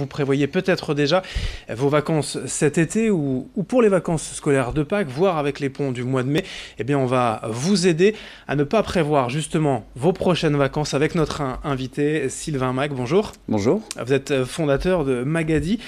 vous prévoyez peut-être déjà vos vacances cet été ou, pour les vacances scolaires de Pâques, voire avec les ponts du mois de mai, eh bien on va vous aider à ne pas prévoir justement vos prochaines vacances avec notre invité Sylvain Mac. Bonjour. Bonjour. Vous êtes euh, fondateur de Magadi,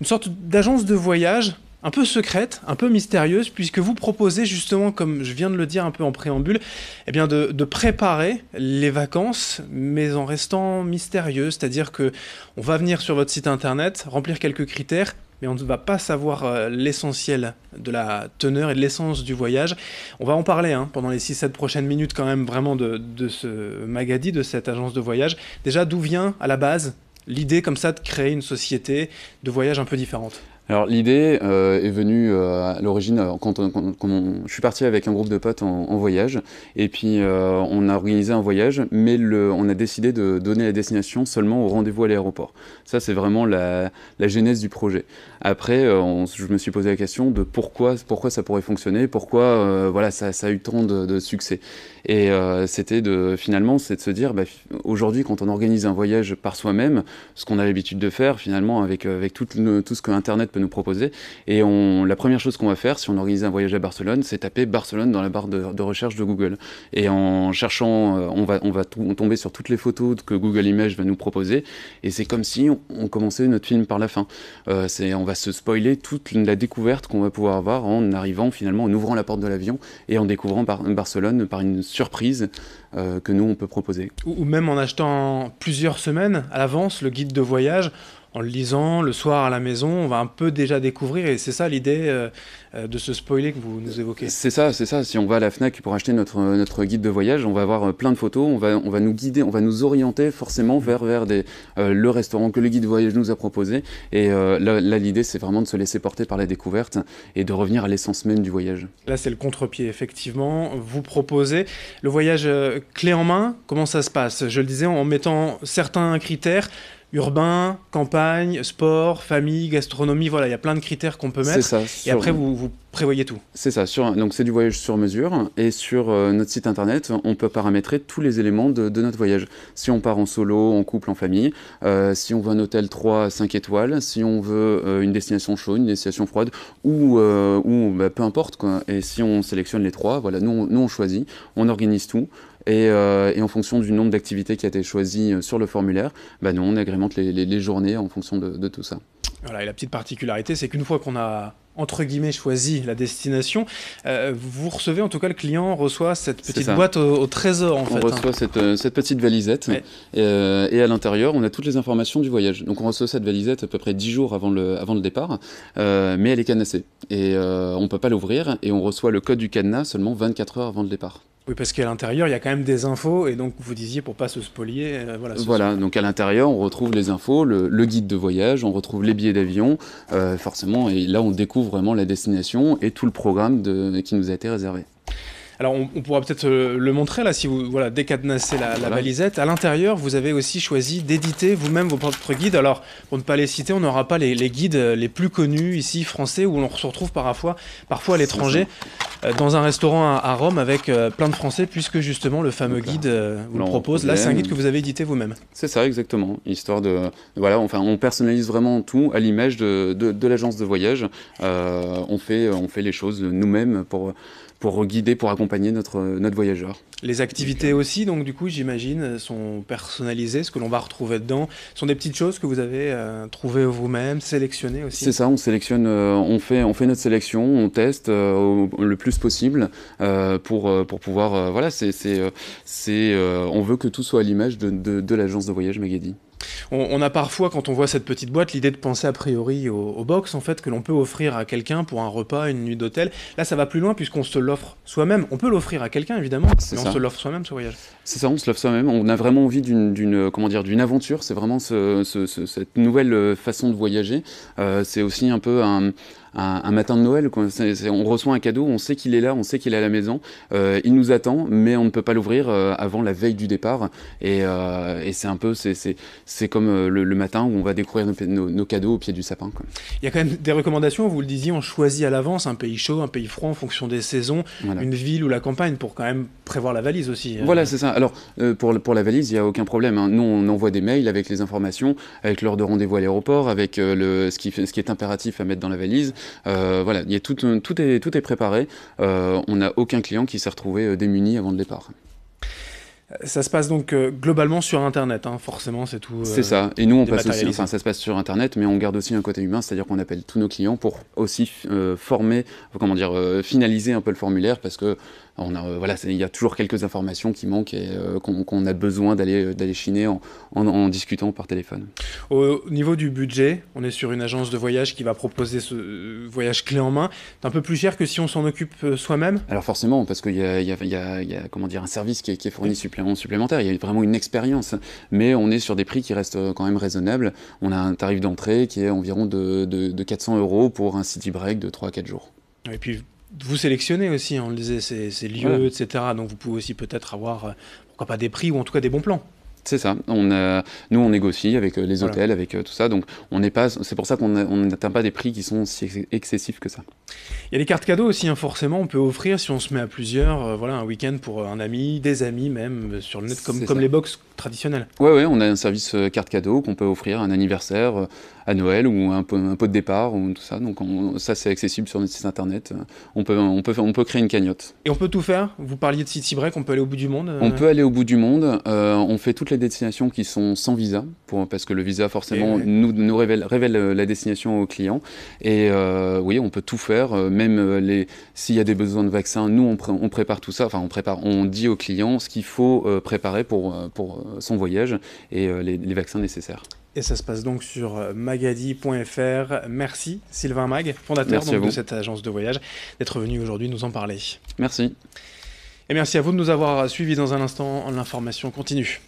une sorte d'agence de voyage un peu secrète, un peu mystérieuse, puisque vous proposez justement, comme je viens de le dire un peu en préambule, eh bien de, préparer les vacances, mais en restant mystérieux, c'est-à-dire que on va venir sur votre site internet, remplir quelques critères, mais on ne va pas savoir euh, l'essentiel de la teneur et de l'essence du voyage. On va en parler hein, pendant les 6-7 prochaines minutes quand même vraiment de, de ce Magadi, de cette agence de voyage. Déjà, d'où vient à la base l'idée comme ça de créer une société de voyage un peu différente alors l'idée euh, est venue euh, à l'origine euh, quand, je suis parti avec un groupe de potes en, voyage et puis on a organisé un voyage mais le, on a décidé de donner la destination seulement au rendez-vous à l'aéroport. Ça c'est vraiment la, la, genèse du projet. Après je me suis posé la question de pourquoi, pourquoi ça pourrait fonctionner, pourquoi voilà, ça, a eu tant de, succès. Et c'était de finalement c'est de se dire bah, aujourd'hui quand on organise un voyage par soi-même, ce qu'on a l'habitude de faire finalement avec, avec tout, tout ce que Internet peut nous proposer. Et on, la première chose qu'on va faire, si on organise un voyage à Barcelone, c'est taper Barcelone dans la barre de, recherche de Google. Et en cherchant, euh, on va, on va tomber sur toutes les photos que Google Images va nous proposer. Et c'est comme si on, commençait notre film par la fin. Euh, c'est on va se spoiler toute la découverte qu'on va pouvoir avoir en arrivant finalement, en ouvrant la porte de l'avion et en découvrant Barcelone par une surprise euh, que nous, on peut proposer. Ou, même en achetant plusieurs semaines à l'avance le guide de voyage, en le lisant le soir à la maison, on va un peu déjà découvrir, et c'est ça l'idée euh, euh, de ce spoiler que vous nous évoquez. C'est ça, c'est ça. Si on va à la FNAC pour acheter notre, notre guide de voyage, on va avoir plein de photos, on va, on va nous guider, on va nous orienter forcément vers, vers des, le restaurant que le guide de voyage nous a proposé. Et là, l'idée, c'est vraiment de se laisser porter par la découverte et de revenir à l'essence même du voyage. Là, c'est le contre-pied, effectivement. Vous proposez le voyage clé en main, comment ça se passe Je le disais, en mettant certains critères, urbain, campagne, sport, famille, gastronomie, voilà, il y a plein de critères qu'on peut mettre. Ça, Et après, vous, vous prévoyez tout. C'est ça, sur... donc c'est du voyage sur mesure. Et sur euh, notre site internet, on peut paramétrer tous les éléments de, notre voyage. Si on part en solo, en couple, en famille, euh, si on veut un hôtel 3, 5 étoiles, si on veut euh, une destination chaude, une destination froide, ou, ou bah, peu importe. Quoi. Et si on sélectionne les trois, voilà, nous, nous on choisit, on organise tout. Euh, et, en fonction du nombre d'activités qui a été choisi euh, sur le formulaire, bah, nous, on agrémente les, journées en fonction de, tout ça. Voilà, et la petite particularité, c'est qu'une fois qu'on a entre guillemets choisi la destination, euh, vous recevez en tout cas le client reçoit cette petite boîte au, trésor en fait. On hein. reçoit cette, cette, petite valisette et, à l'intérieur on a toutes les informations du voyage. Donc on reçoit cette valisette à peu près 10 jours avant le, avant le départ, mais elle est canassée et on on peut pas l'ouvrir et on reçoit le code du cadenas seulement 24 heures avant le départ. Oui, parce qu'à l'intérieur, il y a quand même des infos, et donc vous disiez pour pas se spolier. Euh, voilà, voilà donc à l'intérieur, on retrouve les infos, le, guide de voyage, on retrouve les billets d'avion, euh, forcément, et là, on découvre vraiment la destination et tout le programme qui nous a été réservé. Alors, on, pourra peut-être euh, le montrer là, si vous voilà, décadenassez la, la balisette. À l'intérieur, vous avez aussi choisi d'éditer vous-même vos propres guides. Alors, pour ne pas les citer, on n'aura pas les, guides euh, les plus connus ici, français, où l'on se retrouve parfois, parfois à l'étranger, euh, dans un restaurant à, Rome avec plein de Français, puisque justement le fameux guide vous le propose. Là, c'est un guide que vous avez édité vous-même. C'est ça, exactement. Histoire de. Voilà, enfin, on personnalise vraiment tout à l'image de, de l'agence de voyage. on, fait, on fait les choses nous-mêmes pour pour guider, pour accompagner notre, notre voyageur. Les activités aussi, donc du coup, j'imagine, sont personnalisées, ce que l'on va retrouver dedans. Ce sont des petites choses que vous avez euh, trouvées vous-même, sélectionnées aussi C'est ça, on sélectionne, euh, on, fait, on fait notre sélection, on teste euh, le plus possible pour, pour pouvoir. voilà, c'est, c'est, on veut que tout soit à l'image de, de, de l'agence de voyage Magadi on, a parfois, quand on voit cette petite boîte, l'idée de penser a priori aux au box, en fait, que l'on peut offrir à quelqu'un pour un repas, une nuit d'hôtel. Là, ça va plus loin puisqu'on se l'offre soi-même. On peut l'offrir à quelqu'un, évidemment, mais on se l'offre soi-même, ce voyage. C'est ça, on se l'offre soi-même. On a vraiment envie d'une comment dire d'une aventure. C'est vraiment cette nouvelle euh, façon de voyager. Euh, c'est aussi un peu un un, matin de Noël. on reçoit un cadeau, on sait qu'il est là, on sait qu'il est à la maison, euh, il nous attend, mais on ne peut pas l'ouvrir euh, avant la veille du départ. Et, euh, c'est un peu, c'est comme le, matin où on va découvrir nos, cadeaux au pied du sapin. Quoi. Il y a quand même des recommandations, vous le disiez, on choisit à l'avance un pays chaud, un pays froid en fonction des saisons, une ville ou la campagne pour quand même prévoir la valise aussi. Hein. Voilà, c'est ça. Alors, pour, la valise, il n'y a aucun problème. Hein. Nous, on envoie des mails avec les informations, avec l'heure de rendez-vous à l'aéroport, avec le, ce, qui, ce qui est impératif à mettre dans la valise, euh, voilà, il y tout, est, tout est préparé. Euh, on n'a aucun client qui s'est retrouvé euh, démuni avant le départ. Ça se passe donc globalement sur Internet, hein, forcément, c'est tout. c'est ça. Et nous, on passe aussi, ça se passe sur Internet, mais on garde aussi un côté humain, c'est-à-dire qu'on appelle tous nos clients pour aussi former, comment dire, finaliser un peu le formulaire, parce que euh, voilà, il y a toujours quelques informations qui manquent et euh, qu'on a besoin d'aller euh, chiner en, discutant par téléphone. Au niveau du budget, on est sur une agence de voyage qui va proposer ce voyage clé en main. C'est un peu plus cher que si on s'en occupe soi-même Alors forcément, parce qu'il y, a, comment dire, un service qui est, fourni supplémentaire, il y a vraiment une expérience. Mais on est sur des prix qui restent quand même raisonnables. On a un tarif d'entrée qui est environ de, de 400 euros pour un city break de 3 à 4 jours. Et puis vous sélectionnez aussi, on le disait, ces, lieux, etc. Donc vous pouvez aussi peut-être avoir, euh, pourquoi pas des prix ou en tout cas des bons plans. C'est ça. On, euh, nous, on négocie avec euh, les hôtels, avec tout ça. Donc, on n'est pas. C'est pour ça qu'on n'atteint pas des prix qui sont si excessifs que ça. Il y a les cartes cadeaux aussi. Hein, forcément, on peut offrir si on se met à plusieurs. voilà, un week-end pour un ami, des amis même sur le net, comme, comme les box traditionnelles. Ouais, ouais. On a un service carte cadeau qu'on peut offrir un anniversaire, à Noël ou un, un pot de départ ou tout ça. Donc ça c'est accessible sur notre site internet. On peut, on, peut, on peut créer une cagnotte. Et on peut tout faire Vous parliez de City Break, on peut aller au bout du monde euh On peut aller au bout du monde. Euh, on fait toutes les destinations qui sont sans visa, parce que le visa forcément eh nous, révèle, révèle, euh, la destination au client. Et oui, on peut tout faire, même les s'il y a des besoins de vaccins, nous on, prépare tout ça, enfin on prépare, on dit aux clients ce qu'il faut préparer pour, pour son voyage et les vaccins nécessaires. Et ça se passe donc sur euh, magadi.fr. Merci Sylvain Mag, fondateur de cette agence de voyage, d'être venu aujourd'hui nous en parler. Merci. Et merci à vous de nous avoir suivis dans un instant. L'information continue.